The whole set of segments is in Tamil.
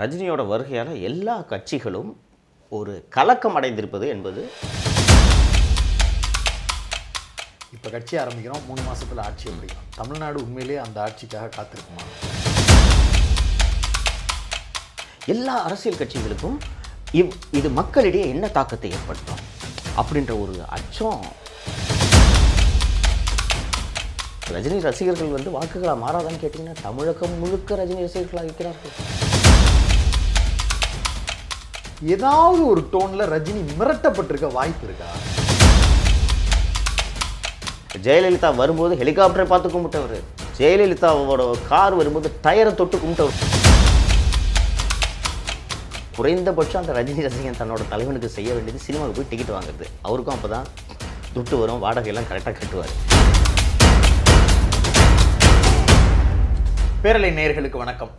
ரஜினியோட வருகையால் எல்லா கட்சிகளும் ஒரு கலக்கம் அடைந்திருப்பது என்பது இப்போ கட்சி ஆரம்பிக்கிறோம் மூணு மாதத்தில் ஆட்சி முடியும் தமிழ்நாடு உண்மையிலேயே அந்த ஆட்சிக்காக காத்திருக்குமா எல்லா அரசியல் கட்சிகளுக்கும் இவ் இது மக்களிடையே என்ன தாக்கத்தை ஏற்படுத்தும் அப்படின்ற ஒரு அச்சம் ரஜினி ரசிகர்கள் வந்து வாக்குகளாக மாறாதான்னு கேட்டிங்கன்னா தமிழகம் முழுக்க ரஜினி ரசிகர்களாக இருக்கிறார்கள் ஏதாவது ஒரு டோனில் ரஜினி மிரட்டப்பட்டிருக்க வாய்ப்பு இருக்கா ஜெயலலிதா வரும்போது ஹெலிகாப்டரை பார்த்து கும்பிட்டவர் ஜெயலலிதாவோட கார் வரும்போது டயரை தொட்டு கும்பிட்டவர் குறைந்தபட்சம் அந்த ரஜினி ரசிகன் தன்னோட தலைவனுக்கு செய்ய வேண்டியது சினிமாவுக்கு போய் டிக்கெட் வாங்குறது அவருக்கும் அப்போ தான் துட்டு வரும் வாடகையெல்லாம் கரெக்டாக கட்டுவார் பேரலை நேர்களுக்கு வணக்கம்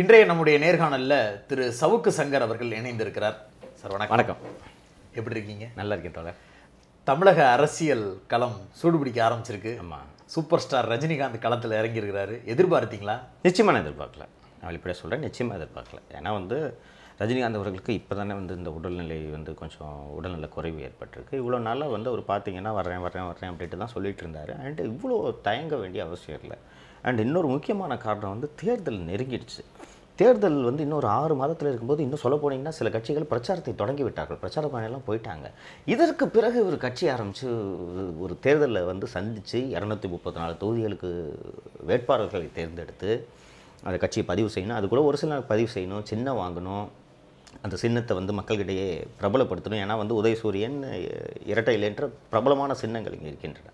இன்றைய நம்முடைய நேர்காணலில் திரு சவுக்கு சங்கர் அவர்கள் இணைந்திருக்கிறார் சார் வணக்கம் வணக்கம் எப்படி இருக்கீங்க நல்லா இருக்கேன் தோழர் தமிழக அரசியல் களம் சூடுபிடிக்க ஆரம்பிச்சிருக்கு ஆமாம் சூப்பர் ஸ்டார் ரஜினிகாந்த் களத்தில் இறங்கியிருக்கிறாரு எதிர்பார்த்தீங்களா நிச்சயமாக எதிர்பார்க்கல நான் வெளிப்படையாக சொல்கிறேன் நிச்சயமாக எதிர்பார்க்கல ஏன்னா வந்து ரஜினிகாந்த் அவர்களுக்கு இப்போ தானே வந்து இந்த உடல்நிலை வந்து கொஞ்சம் உடல்நல குறைவு ஏற்பட்டிருக்கு இவ்வளோ நாளாக வந்து அவர் பார்த்தீங்கன்னா வர்றேன் வர்றேன் வர்றேன் அப்படின்ட்டு தான் சொல்லிகிட்டு இருந்தார் அண்ட் இவ்வளோ தயங்க வேண்டிய அவசியம் இல்லை அண்ட் இன்னொரு முக்கியமான காரணம் வந்து தேர்தல் நெருங்கிடுச்சு தேர்தல் வந்து இன்னொரு ஆறு மாதத்தில் இருக்கும்போது இன்னும் சொல்ல போனீங்கன்னா சில கட்சிகள் பிரச்சாரத்தை தொடங்கிவிட்டார்கள் பிரச்சார பயணம்லாம் போயிட்டாங்க இதற்கு பிறகு ஒரு கட்சி ஆரம்பித்து ஒரு தேர்தலில் வந்து சந்தித்து இரநூத்தி முப்பத்தி நாலு தொகுதிகளுக்கு வேட்பாளர்களை தேர்ந்தெடுத்து அந்த கட்சியை பதிவு செய்யணும் அது கூட ஒரு சில பதிவு செய்யணும் சின்ன வாங்கணும் அந்த சின்னத்தை வந்து மக்களிடையே பிரபலப்படுத்தணும் ஏன்னா வந்து உதயசூரியன் இரட்டை இல்லைன்ற பிரபலமான சின்னங்கள் இங்கே இருக்கின்றன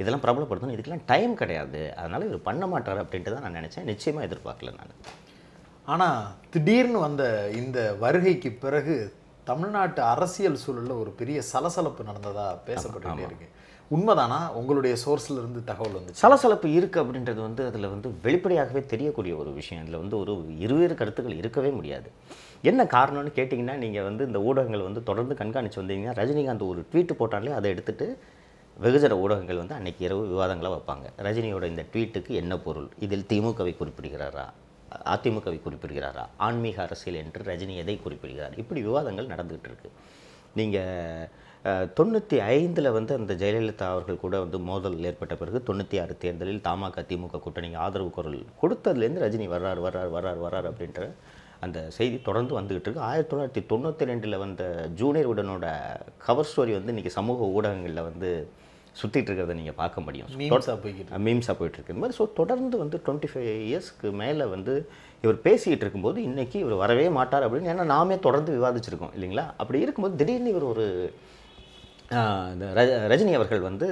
இதெல்லாம் பிரபலப்படுத்தணும் இதுக்கெல்லாம் டைம் கிடையாது அதனால் இவர் பண்ண மாட்டார் அப்படின்ட்டு தான் நான் நினச்சேன் நிச்சயமாக எதிர்பார்க்கல நான் ஆனால் திடீர்னு வந்த இந்த வருகைக்கு பிறகு தமிழ்நாட்டு அரசியல் சூழலில் ஒரு பெரிய சலசலப்பு நடந்ததாக பேசப்பட்டு இருக்கு உண்மைதானா உங்களுடைய சோர்ஸில் இருந்து தகவல் வந்து சலசலப்பு இருக்குது அப்படின்றது வந்து அதில் வந்து வெளிப்படையாகவே தெரியக்கூடிய ஒரு விஷயம் இதில் வந்து ஒரு இருவேறு கருத்துக்கள் இருக்கவே முடியாது என்ன காரணம்னு கேட்டிங்கன்னா நீங்கள் வந்து இந்த ஊடகங்கள் வந்து தொடர்ந்து கண்காணித்து வந்தீங்கன்னா ரஜினிகாந்த் ஒரு ட்வீட் போட்டாலே அதை எடுத்துகிட்டு வெகுஜன ஊடகங்கள் வந்து அன்றைக்கி இரவு விவாதங்களை வைப்பாங்க ரஜினியோட இந்த ட்வீட்டுக்கு என்ன பொருள் இதில் திமுகவை குறிப்பிடுகிறாரா அதிமுகவை குறிப்பிடுகிறாரா ஆன்மீக அரசியல் என்று ரஜினி எதை குறிப்பிடுகிறார் இப்படி விவாதங்கள் நடந்துகிட்டு இருக்கு நீங்கள் தொண்ணூற்றி ஐந்தில் வந்து அந்த ஜெயலலிதா அவர்கள் கூட வந்து மோதல் ஏற்பட்ட பிறகு தொண்ணூற்றி ஆறு தேர்தலில் தமாக திமுக கூட்டணிக்கு ஆதரவு குரல் கொடுத்ததுலேருந்து ரஜினி வர்றார் வர்றார் வர்றார் வர்றார் அப்படின்ற அந்த செய்தி தொடர்ந்து வந்துகிட்டு இருக்கு ஆயிரத்தி தொள்ளாயிரத்தி தொண்ணூற்றி ரெண்டில் வந்த ஜூனியர் உடனோட கவர் ஸ்டோரி வந்து இன்றைக்கி சமூக ஊடகங்களில் வந்து சுற்றிட்டு இருக்கிறத நீங்கள் பார்க்க முடியும் மீம்ஸாக போயிட்டு மீம்ஸாக மாதிரி ஸோ தொடர்ந்து வந்து டுவெண்ட்டி ஃபைவ் இயர்ஸ்க்கு மேலே வந்து இவர் பேசிகிட்டு இருக்கும்போது இன்றைக்கி இவர் வரவே மாட்டார் அப்படின்னு ஏன்னா நாமே தொடர்ந்து விவாதிச்சிருக்கோம் இல்லைங்களா அப்படி இருக்கும்போது திடீர்னு இவர் ஒரு ரஜினி அவர்கள் வந்து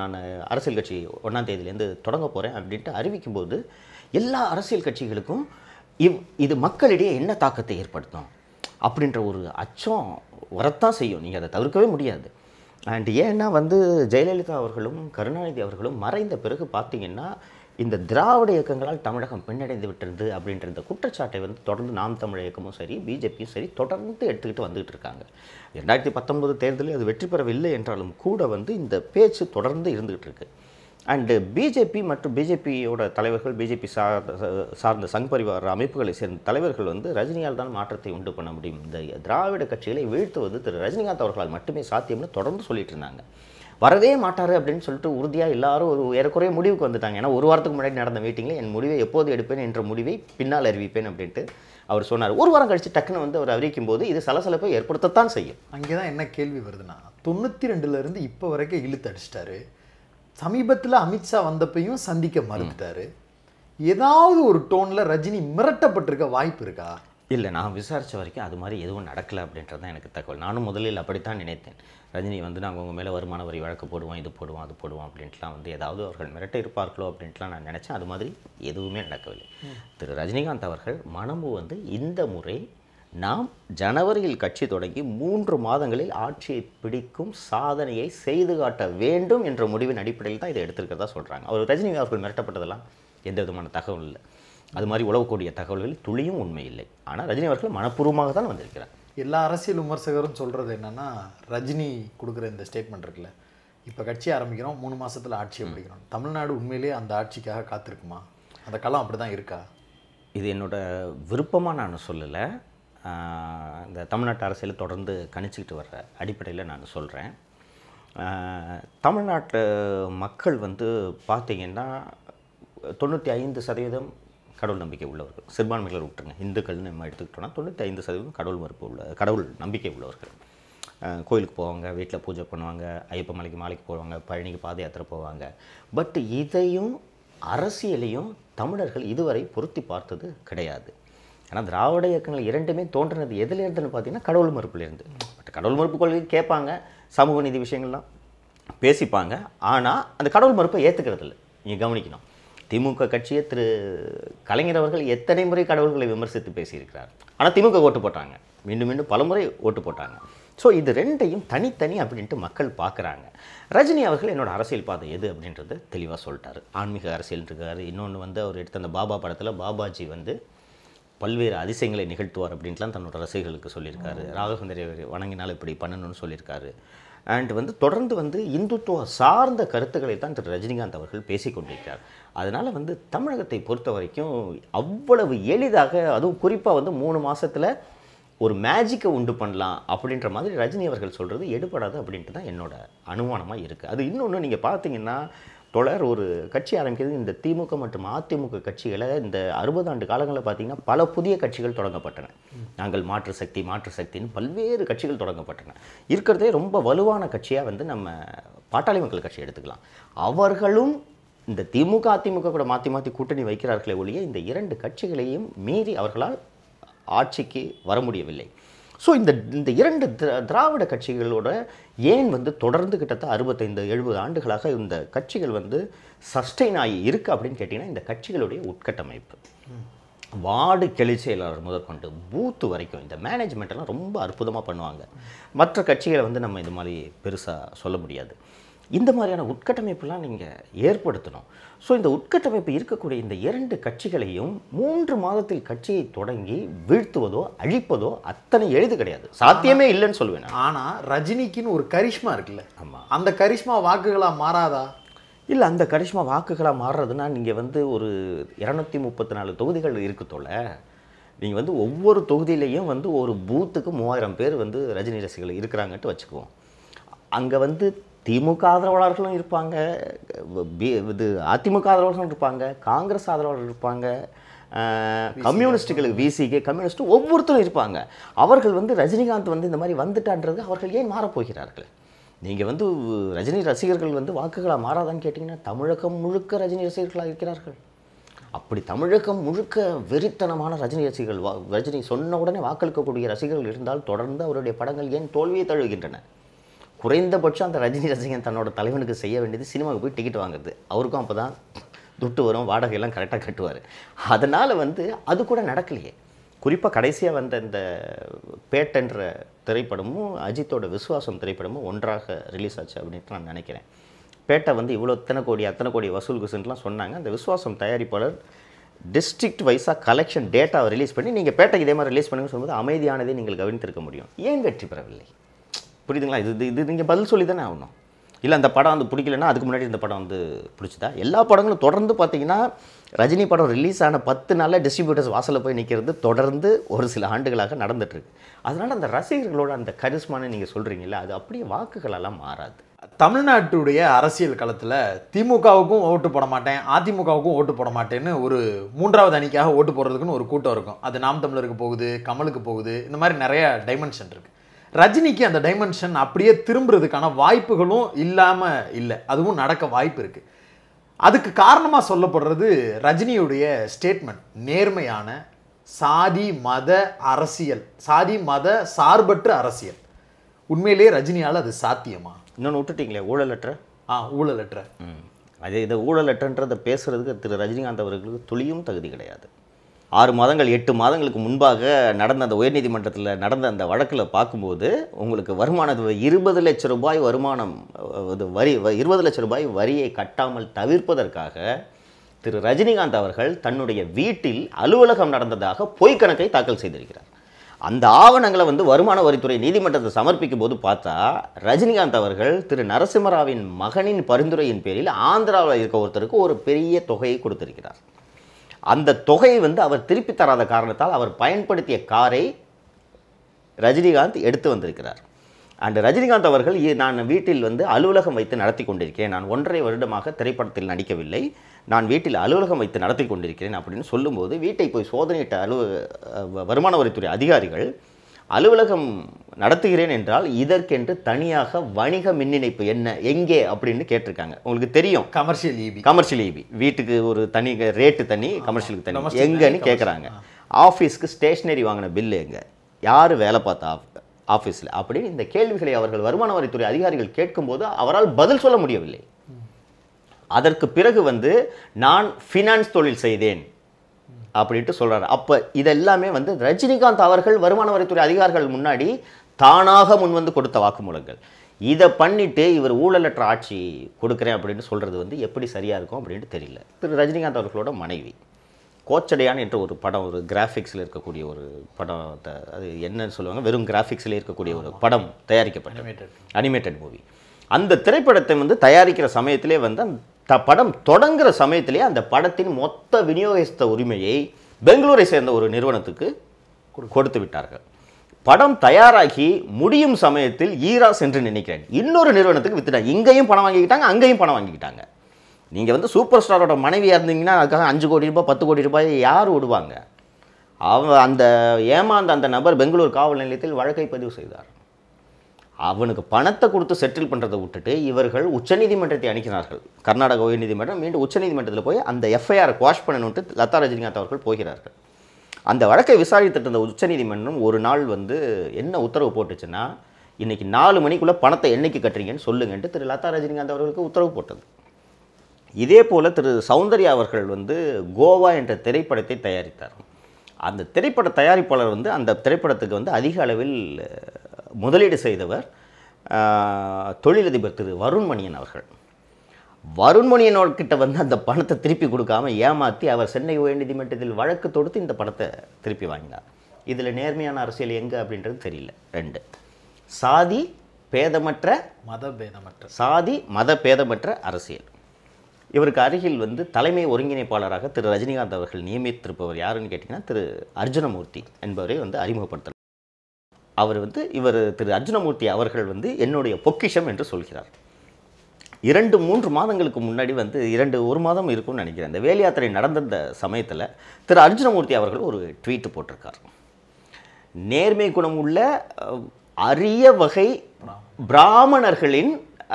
நான் அரசியல் கட்சி ஒன்றாம் தேதியிலேருந்து தொடங்க போகிறேன் அப்படின்ட்டு அறிவிக்கும்போது எல்லா அரசியல் கட்சிகளுக்கும் இவ் இது மக்களிடையே என்ன தாக்கத்தை ஏற்படுத்தும் அப்படின்ற ஒரு அச்சம் வரத்தான் செய்யும் நீங்கள் அதை தவிர்க்கவே முடியாது அண்ட் ஏன்னா வந்து ஜெயலலிதா அவர்களும் கருணாநிதி அவர்களும் மறைந்த பிறகு பார்த்தீங்கன்னா இந்த திராவிட இயக்கங்களால் தமிழகம் பின்னடைந்து விட்டிருந்து அப்படின்ற இந்த குற்றச்சாட்டை வந்து தொடர்ந்து நாம் தமிழ் இயக்கமும் சரி பிஜேபியும் சரி தொடர்ந்து எடுத்துக்கிட்டு வந்துகிட்டு இருக்காங்க ரெண்டாயிரத்தி பத்தொன்பது தேர்தலில் அது வெற்றி பெறவில்லை என்றாலும் கூட வந்து இந்த பேச்சு தொடர்ந்து இருந்துகிட்டு இருக்குது அண்டு பிஜேபி மற்றும் பிஜேபியோட தலைவர்கள் பிஜேபி சார்ந்த சங் பரிவார அமைப்புகளை சேர்ந்த தலைவர்கள் வந்து ரஜினியால் தான் மாற்றத்தை உண்டு பண்ண முடியும் இந்த திராவிட கட்சிகளை வீழ்த்துவது திரு ரஜினிகாந்த் அவர்களால் மட்டுமே சாத்தியம்னு தொடர்ந்து சொல்லிட்டு இருந்தாங்க வரவே மாட்டார் அப்படின்னு சொல்லிட்டு உறுதியாக எல்லாரும் ஒரு ஏறக்குறைய முடிவுக்கு வந்துட்டாங்க ஏன்னா ஒரு வாரத்துக்கு முன்னாடி நடந்த மீட்டிங்கில் என் முடிவை எப்போது எடுப்பேன் என்ற முடிவை பின்னால் அறிவிப்பேன் அப்படின்ட்டு அவர் சொன்னார் ஒரு வாரம் கழித்து டக்குன்னு வந்து அவர் அறிவிக்கும் போது இது சலசலப்பை ஏற்படுத்தத்தான் செய்யும் அங்கே தான் என்ன கேள்வி வருதுன்னா தொண்ணூற்றி ரெண்டுலேருந்து இப்போ வரைக்கும் இழுத்து அடிச்சிட்டாரு சமீபத்தில் அமித்ஷா வந்தப்பையும் சந்திக்க மறுத்துட்டாரு ஏதாவது ஒரு டோனில் ரஜினி மிரட்டப்பட்டிருக்க வாய்ப்பு இருக்கா இல்லை நான் விசாரித்த வரைக்கும் அது மாதிரி எதுவும் நடக்கலை அப்படின்றது தான் எனக்கு தகவல் நானும் முதலில் அப்படித்தான் நினைத்தேன் ரஜினி வந்து நாங்கள் உங்கள் மேலே வருமான வரி வழக்கு போடுவோம் இது போடுவோம் அது போடுவோம் அப்படின்ட்டுலாம் வந்து ஏதாவது அவர்கள் மிரட்ட இருப்பார்களோ அப்படின்ட்டுலாம் நான் நினச்சேன் அது மாதிரி எதுவுமே நடக்கவில்லை திரு ரஜினிகாந்த் அவர்கள் மனமு வந்து இந்த முறை நாம் ஜனவரியில் கட்சி தொடங்கி மூன்று மாதங்களில் ஆட்சியை பிடிக்கும் சாதனையை செய்து காட்ட வேண்டும் என்ற முடிவின் அடிப்படையில் தான் இதை எடுத்திருக்கிறதா சொல்கிறாங்க அவர் ரஜினி அவர்கள் மிரட்டப்பட்டதெல்லாம் எந்த விதமான தகவல் இல்லை அது மாதிரி உழவக்கூடிய தகவல்கள் துளியும் உண்மை இல்லை ஆனால் ரஜினி அவர்கள் மனப்பூர்வமாக தான் வந்திருக்கிறார் எல்லா அரசியல் விமர்சகரும் சொல்கிறது என்னென்னா ரஜினி கொடுக்குற இந்த ஸ்டேட்மெண்ட் இருக்குல்ல இப்போ கட்சி ஆரம்பிக்கிறோம் மூணு மாதத்தில் ஆட்சியை பிடிக்கிறோம் தமிழ்நாடு உண்மையிலே அந்த ஆட்சிக்காக காத்திருக்குமா அந்த களம் அப்படி தான் இருக்கா இது என்னோடய விருப்பமாக நான் சொல்லலை இந்த தமிழ்நாட்டு அரசியல் தொடர்ந்து கணிச்சுக்கிட்டு வர்ற அடிப்படையில் நான் சொல்கிறேன் தமிழ்நாட்டு மக்கள் வந்து பார்த்திங்கன்னா தொண்ணூற்றி ஐந்து சதவீதம் கடவுள் நம்பிக்கை உள்ளவர்கள் சிறுபான்மைகளை விட்டுருங்க இந்துக்கள்னு நம்ம எடுத்துக்கிட்டோம்னா தொண்ணூற்றி ஐந்து சதவீதம் கடவுள் மறுப்பு உள்ள கடவுள் நம்பிக்கை உள்ளவர்கள் கோயிலுக்கு போவாங்க வீட்டில் பூஜை பண்ணுவாங்க ஐயப்ப மலைக்கு மாலைக்கு போவாங்க பழனிக்கு பாத யாத்திரை போவாங்க பட் இதையும் அரசியலையும் தமிழர்கள் இதுவரை பொருத்தி பார்த்தது கிடையாது ஏன்னா திராவிட இயக்கங்கள் இரண்டுமே தோன்றினது எதுலேருந்துன்னு பார்த்தீங்கன்னா கடவுள் மறுப்புலேருந்து பட் கடவுள் மறுப்பு கொள்கை கேட்பாங்க சமூக நீதி விஷயங்கள்லாம் பேசிப்பாங்க ஆனால் அந்த கடவுள் மறுப்பை ஏற்றுக்கிறது இல்லை நீங்கள் கவனிக்கணும் திமுக கட்சியை திரு கலைஞர் அவர்கள் எத்தனை முறை கடவுள்களை விமர்சித்து பேசியிருக்கிறார் ஆனால் திமுக ஓட்டு போட்டாங்க மீண்டும் மீண்டும் பலமுறை ஓட்டு போட்டாங்க ஸோ இது ரெண்டையும் தனித்தனி அப்படின்ட்டு மக்கள் பார்க்குறாங்க ரஜினி அவர்கள் என்னோடய அரசியல் பாதை எது அப்படின்றது தெளிவாக சொல்லிட்டார் ஆன்மீக அரசியல் இருக்கார் இன்னொன்று வந்து அவர் எடுத்த அந்த பாபா படத்தில் பாபாஜி வந்து பல்வேறு அதிசயங்களை நிகழ்த்துவார் அப்படின்ட்டுலாம் தன்னோட ரசிகர்களுக்கு சொல்லியிருக்காரு ராகவேந்திரை வணங்கினால் இப்படி பண்ணணும்னு சொல்லியிருக்காரு அண்ட் வந்து தொடர்ந்து வந்து இந்துத்துவ சார்ந்த கருத்துக்களை தான் திரு ரஜினிகாந்த் அவர்கள் பேசிக்கொண்டிருக்கிறார் அதனால் வந்து தமிழகத்தை பொறுத்த வரைக்கும் அவ்வளவு எளிதாக அதுவும் குறிப்பாக வந்து மூணு மாதத்தில் ஒரு மேஜிக்கை உண்டு பண்ணலாம் அப்படின்ற மாதிரி ரஜினி அவர்கள் சொல்கிறது எடுபடாது அப்படின்ட்டு தான் என்னோட அனுமானமாக இருக்குது அது இன்னொன்று நீங்கள் பார்த்தீங்கன்னா தொடர் ஒரு கட்சி ஆரம்பிக்கிறது இந்த திமுக மற்றும் அதிமுக கட்சிகளை இந்த அறுபது ஆண்டு காலங்களில் பார்த்திங்கன்னா பல புதிய கட்சிகள் தொடங்கப்பட்டன நாங்கள் மாற்று சக்தி மாற்று சக்தின்னு பல்வேறு கட்சிகள் தொடங்கப்பட்டன இருக்கிறதே ரொம்ப வலுவான கட்சியாக வந்து நம்ம பாட்டாளி மக்கள் கட்சி எடுத்துக்கலாம் அவர்களும் இந்த திமுக அதிமுக கூட மாற்றி மாற்றி கூட்டணி வைக்கிறார்களே ஒழிய இந்த இரண்டு கட்சிகளையும் மீறி அவர்களால் ஆட்சிக்கு வர முடியவில்லை ஸோ இந்த இந்த இரண்டு திராவிட கட்சிகளோட ஏன் வந்து தொடர்ந்து கிட்டத்தட்ட அறுபத்தைந்து எழுபது ஆண்டுகளாக இந்த கட்சிகள் வந்து சஸ்டெயின் ஆகி இருக்குது அப்படின்னு கேட்டிங்கன்னா இந்த கட்சிகளுடைய உட்கட்டமைப்பு வார்டு கிளை செயலாளர் முதற்கொண்டு பூத்து வரைக்கும் இந்த மேனேஜ்மெண்ட்டெல்லாம் ரொம்ப அற்புதமாக பண்ணுவாங்க மற்ற கட்சிகளை வந்து நம்ம இது மாதிரி பெருசாக சொல்ல முடியாது இந்த மாதிரியான உட்கட்டமைப்புலாம் நீங்கள் ஏற்படுத்தணும் ஸோ இந்த உட்கட்டமைப்பு இருக்கக்கூடிய இந்த இரண்டு கட்சிகளையும் மூன்று மாதத்தில் கட்சியை தொடங்கி வீழ்த்துவதோ அழிப்பதோ அத்தனை எழுது கிடையாது சாத்தியமே இல்லைன்னு சொல்லுவேன் ஆனால் ரஜினிக்குன்னு ஒரு கரிஷ்மா இருக்குல்ல ஆமாம் அந்த கரிஷ்மா வாக்குகளாக மாறாதா இல்லை அந்த கரிஷ்மா வாக்குகளாக மாறுறதுன்னா நீங்கள் வந்து ஒரு இரநூத்தி முப்பத்தி நாலு தொகுதிகள் இருக்கத்தோல நீங்கள் வந்து ஒவ்வொரு தொகுதியிலையும் வந்து ஒரு பூத்துக்கு மூவாயிரம் பேர் வந்து ரஜினி ரசிகர்கள் இருக்கிறாங்கன்ட்டு வச்சுக்குவோம் அங்கே வந்து திமுக ஆதரவாளர்களும் இருப்பாங்க இது அதிமுக ஆதரவாளர்களும் இருப்பாங்க காங்கிரஸ் ஆதரவாளர்கள் இருப்பாங்க கம்யூனிஸ்ட்டுகளுக்கு விசிகே கம்யூனிஸ்ட் ஒவ்வொருத்தரும் இருப்பாங்க அவர்கள் வந்து ரஜினிகாந்த் வந்து இந்த மாதிரி வந்துட்டான்றது அவர்கள் ஏன் மாறப்போகிறார்கள் நீங்கள் வந்து ரஜினி ரசிகர்கள் வந்து வாக்குகளாக மாறாதான்னு கேட்டிங்கன்னா தமிழகம் முழுக்க ரஜினி ரசிகர்களாக இருக்கிறார்கள் அப்படி தமிழகம் முழுக்க வெறித்தனமான ரஜினி ரசிகர்கள் ரஜினி சொன்ன உடனே வாக்களிக்கக்கூடிய ரசிகர்கள் இருந்தால் தொடர்ந்து அவருடைய படங்கள் ஏன் தோல்வியை தழுவுகின்றன குறைந்தபட்சம் அந்த ரஜினி ரசிகன் தன்னோட தலைவனுக்கு செய்ய வேண்டியது சினிமாவுக்கு போய் டிக்கெட் வாங்குறது அவருக்கும் அப்போ தான் துட்டு வரும் வாடகையெல்லாம் கரெக்டாக கட்டுவார் அதனால் வந்து அது கூட நடக்கலையே குறிப்பாக கடைசியாக வந்த இந்த பேட்டன்ற திரைப்படமும் அஜித்தோட விசுவாசம் திரைப்படமும் ஒன்றாக ரிலீஸ் ஆச்சு அப்படின்ட்டு நான் நினைக்கிறேன் பேட்டை வந்து இவ்வளோ இத்தனை கோடி அத்தனை கோடி வசூல் வசூல்குசுன்ட்டுலாம் சொன்னாங்க அந்த விசுவாசம் தயாரிப்பாளர் டிஸ்ட்ரிக்ட் வைஸாக கலெக்ஷன் டேட்டாவை ரிலீஸ் பண்ணி நீங்கள் பேட்டைக்கு இதே மாதிரி ரிலீஸ் பண்ணுங்கன்னு சொல்லும்போது அமைதியானதே நீங்கள் கவனித்திருக்க முடியும் ஏன் வெற்றி பெறவில்லை புரியுதுங்களா இது இது நீங்கள் பதில் சொல்லி தானே ஆகணும் இல்லை அந்த படம் வந்து பிடிக்கலன்னா அதுக்கு முன்னாடி இந்த படம் வந்து பிடிச்சதா எல்லா படங்களும் தொடர்ந்து பார்த்தீங்கன்னா ரஜினி படம் ரிலீஸ் ஆன பத்து நாளில் டிஸ்ட்ரிபியூட்டர்ஸ் வாசலில் போய் நிற்கிறது தொடர்ந்து ஒரு சில ஆண்டுகளாக நடந்துட்டுருக்கு அதனால் அந்த ரசிகர்களோட அந்த கரிஸ்மானு நீங்கள் சொல்கிறீங்கல்ல அது அப்படியே வாக்குகளெல்லாம் மாறாது தமிழ்நாட்டுடைய அரசியல் களத்தில் திமுகவுக்கும் ஓட்டு போட மாட்டேன் அதிமுகவுக்கும் ஓட்டு போட மாட்டேன்னு ஒரு மூன்றாவது அணிக்காக ஓட்டு போடுறதுக்குன்னு ஒரு கூட்டம் இருக்கும் அது நாம் தமிழருக்கு போகுது கமலுக்கு போகுது இந்த மாதிரி நிறைய டைமென்ஷன் இருக்குது ரஜினிக்கு அந்த டைமென்ஷன் அப்படியே திரும்புறதுக்கான வாய்ப்புகளும் இல்லாமல் இல்லை அதுவும் நடக்க வாய்ப்பு இருக்குது அதுக்கு காரணமாக சொல்லப்படுறது ரஜினியுடைய ஸ்டேட்மெண்ட் நேர்மையான சாதி மத அரசியல் சாதி மத சார்பற்ற அரசியல் உண்மையிலேயே ரஜினியால் அது சாத்தியமா இன்னொன்று விட்டுட்டிங்களே ஊழலற்ற ஆ ஊழலற்ற அது இதை ஊழலற்றன்றதை பேசுகிறதுக்கு திரு ரஜினிகாந்த் அவர்களுக்கு துளியும் தகுதி கிடையாது ஆறு மாதங்கள் எட்டு மாதங்களுக்கு முன்பாக நடந்த அந்த உயர்நீதிமன்றத்தில் நடந்த அந்த வழக்கில் பார்க்கும்போது உங்களுக்கு வருமானது இருபது லட்ச ரூபாய் வருமானம் வரி இருபது லட்ச ரூபாய் வரியை கட்டாமல் தவிர்ப்பதற்காக திரு ரஜினிகாந்த் அவர்கள் தன்னுடைய வீட்டில் அலுவலகம் நடந்ததாக பொய்க்கணக்கை தாக்கல் செய்திருக்கிறார் அந்த ஆவணங்களை வந்து வருமான வரித்துறை நீதிமன்றத்தை சமர்ப்பிக்கும் போது பார்த்தா ரஜினிகாந்த் அவர்கள் திரு நரசிம்மராவின் மகனின் பரிந்துரையின் பேரில் ஆந்திராவில் இருக்க ஒருத்தருக்கு ஒரு பெரிய தொகையை கொடுத்திருக்கிறார் அந்த தொகையை வந்து அவர் திருப்பி தராத காரணத்தால் அவர் பயன்படுத்திய காரை ரஜினிகாந்த் எடுத்து வந்திருக்கிறார் அண்ட் ரஜினிகாந்த் அவர்கள் நான் வீட்டில் வந்து அலுவலகம் வைத்து நடத்தி கொண்டிருக்கிறேன் நான் ஒன்றரை வருடமாக திரைப்படத்தில் நடிக்கவில்லை நான் வீட்டில் அலுவலகம் வைத்து நடத்தி கொண்டிருக்கிறேன் அப்படின்னு சொல்லும்போது வீட்டை போய் சோதனையிட்ட அலுவ வருமான வரித்துறை அதிகாரிகள் அலுவலகம் நடத்துகிறேன் என்றால் இதற்கென்று தனியாக வணிக மின் இணைப்பு என்ன எங்கே அப்படின்னு கேட்டிருக்காங்க உங்களுக்கு தெரியும் கமர்ஷியல் இபி கமர்ஷியல் இபி வீட்டுக்கு ஒரு தனி ரேட்டு தனி கமர்ஷியலுக்கு தனி e எங்கன்னு கேட்குறாங்க ஆஃபீஸ்க்கு ஸ்டேஷ்னரி வாங்கின பில்லு எங்கே யார் வேலை பார்த்தா ஆஃபீஸில் அப்படின்னு இந்த கேள்விகளை அவர்கள் வருமான வரித்துறை அதிகாரிகள் கேட்கும்போது அவரால் பதில் சொல்ல முடியவில்லை அதற்கு பிறகு வந்து நான் ஃபினான்ஸ் தொழில் செய்தேன் அப்படின்ட்டு சொல்கிறாரு அப்போ இதெல்லாமே வந்து ரஜினிகாந்த் அவர்கள் வருமான வரித்துறை அதிகாரிகள் முன்னாடி தானாக முன்வந்து கொடுத்த வாக்குமூலங்கள் இதை பண்ணிவிட்டு இவர் ஊழலற்ற ஆட்சி கொடுக்குறேன் அப்படின்னு சொல்கிறது வந்து எப்படி சரியாக இருக்கும் அப்படின்ட்டு தெரியல திரு ரஜினிகாந்த் அவர்களோட மனைவி கோச்சடையான் என்ற ஒரு படம் ஒரு கிராஃபிக்ஸில் இருக்கக்கூடிய ஒரு படத்தை அது என்னன்னு சொல்லுவாங்க வெறும் கிராஃபிக்ஸில் இருக்கக்கூடிய ஒரு படம் தயாரிக்கப்பட்ட அனிமேட்டட் மூவி அந்த திரைப்படத்தை வந்து தயாரிக்கிற சமயத்திலே வந்து த படம் தொடங்குற சமயத்திலே அந்த படத்தின் மொத்த விநியோகஸ்த உரிமையை பெங்களூரை சேர்ந்த ஒரு நிறுவனத்துக்கு கொடுத்து விட்டார்கள் படம் தயாராகி முடியும் சமயத்தில் ஈரா சென்று நினைக்கிறேன் இன்னொரு நிறுவனத்துக்கு வித்துட்டாங்க இங்கேயும் பணம் வாங்கிக்கிட்டாங்க அங்கேயும் பணம் வாங்கிக்கிட்டாங்க நீங்கள் வந்து சூப்பர் ஸ்டாரோட மனைவியாக இருந்தீங்கன்னா அதுக்காக அஞ்சு கோடி ரூபாய் பத்து கோடி ரூபாய் யார் விடுவாங்க அவ அந்த ஏமாந்த அந்த நபர் பெங்களூர் காவல் நிலையத்தில் வழக்கை பதிவு செய்தார் அவனுக்கு பணத்தை கொடுத்து செட்டில் பண்ணுறதை விட்டுட்டு இவர்கள் உச்சநீதிமன்றத்தை அணுகினார்கள் கர்நாடக உயர்நீதிமன்றம் மீண்டும் உச்சநீதிமன்றத்தில் போய் அந்த எஃப்ஐஆரை குவாஷ் பண்ணணுன்ட்டு லதா ரஜினிகாந்த் அவர்கள் போகிறார்கள் அந்த வழக்கை விசாரித்துட்டு இருந்த உச்சநீதிமன்றம் ஒரு நாள் வந்து என்ன உத்தரவு போட்டுச்சுன்னா இன்றைக்கி நாலு மணிக்குள்ளே பணத்தை என்னைக்கு கட்டுறீங்கன்னு சொல்லுங்கன்ட்டு திரு லதா ரஜினிகாந்த் அவர்களுக்கு உத்தரவு போட்டது இதே போல் திரு சௌந்தர்யா அவர்கள் வந்து கோவா என்ற திரைப்படத்தை தயாரித்தார் அந்த திரைப்பட தயாரிப்பாளர் வந்து அந்த திரைப்படத்துக்கு வந்து அதிக அளவில் முதலீடு செய்தவர் தொழிலதிபர் திரு வருண்மணியன் அவர்கள் வருண்மணியனோர்கிட்ட வந்து அந்த பணத்தை திருப்பி கொடுக்காம ஏமாற்றி அவர் சென்னை உயர்நீதிமன்றத்தில் வழக்கு தொடுத்து இந்த பணத்தை திருப்பி வாங்கினார் இதில் நேர்மையான அரசியல் எங்கே அப்படின்றது தெரியல ரெண்டு சாதி பேதமற்ற மத பேதமற்ற சாதி மத பேதமற்ற அரசியல் இவருக்கு அருகில் வந்து தலைமை ஒருங்கிணைப்பாளராக திரு ரஜினிகாந்த் அவர்கள் நியமித்திருப்பவர் யாருன்னு கேட்டிங்கன்னா திரு அர்ஜுனமூர்த்தி என்பவரை வந்து அறிமுகப்படுத்தலாம் அவர் வந்து இவர் திரு அர்ஜுனமூர்த்தி அவர்கள் வந்து என்னுடைய பொக்கிஷம் என்று சொல்கிறார் இரண்டு மூன்று மாதங்களுக்கு முன்னாடி வந்து இரண்டு ஒரு மாதம் இருக்கும்னு நினைக்கிறேன் இந்த வேல் யாத்திரை நடந்த சமயத்தில் திரு அர்ஜுனமூர்த்தி அவர்கள் ஒரு ட்வீட்டு போட்டிருக்கார் நேர்மை குணம் உள்ள அரிய வகை பிராமணர்களின்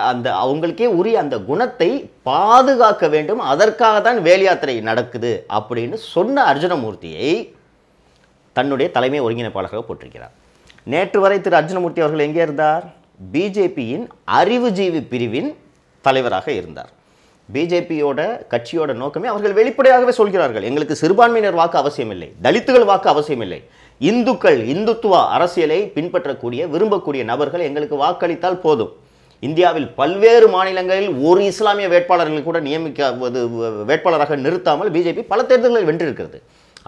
அந்த அவங்களுக்கே உரிய அந்த குணத்தை பாதுகாக்க வேண்டும் அதற்காக தான் வேல் யாத்திரை நடக்குது அப்படின்னு சொன்ன அர்ஜுனமூர்த்தியை தன்னுடைய தலைமை ஒருங்கிணைப்பாளராக போட்டிருக்கிறார் நேற்று வரை திரு அர்ஜுனமூர்த்தி அவர்கள் எங்கே இருந்தார் பிஜேபியின் அறிவுஜீவி பிரிவின் தலைவராக இருந்தார் பிஜேபியோட கட்சியோட நோக்கமே அவர்கள் வெளிப்படையாகவே சொல்கிறார்கள் எங்களுக்கு சிறுபான்மையினர் வாக்கு அவசியமில்லை தலித்துகள் வாக்கு அவசியமில்லை இந்துக்கள் இந்துத்துவ அரசியலை பின்பற்றக்கூடிய விரும்பக்கூடிய நபர்கள் எங்களுக்கு வாக்களித்தால் போதும் இந்தியாவில் பல்வேறு மாநிலங்களில் ஒரு இஸ்லாமிய வேட்பாளர்கள் கூட நியமிக்க வேட்பாளராக நிறுத்தாமல் பிஜேபி பல தேர்தல்களில் வென்றிருக்கிறது